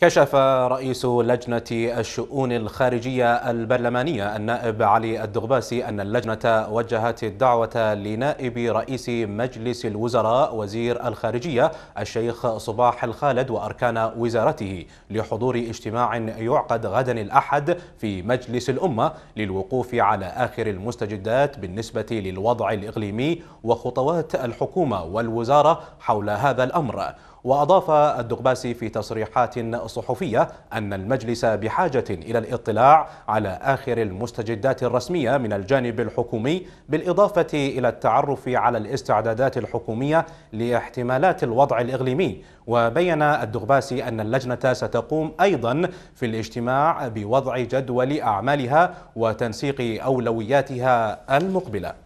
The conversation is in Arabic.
كشف رئيس لجنة الشؤون الخارجية البرلمانية النائب علي الدغباسي أن اللجنة وجهت الدعوة لنائب رئيس مجلس الوزراء وزير الخارجية الشيخ صباح الخالد وأركان وزارته لحضور اجتماع يعقد غدا الأحد في مجلس الأمة للوقوف على آخر المستجدات بالنسبة للوضع الإقليمي وخطوات الحكومة والوزارة حول هذا الأمر وأضاف الدقباسي في تصريحات صحفية أن المجلس بحاجة إلى الاطلاع على آخر المستجدات الرسمية من الجانب الحكومي بالإضافة إلى التعرف على الاستعدادات الحكومية لاحتمالات الوضع الإقليمي وبين الدغباسي أن اللجنة ستقوم أيضا في الاجتماع بوضع جدول أعمالها وتنسيق أولوياتها المقبله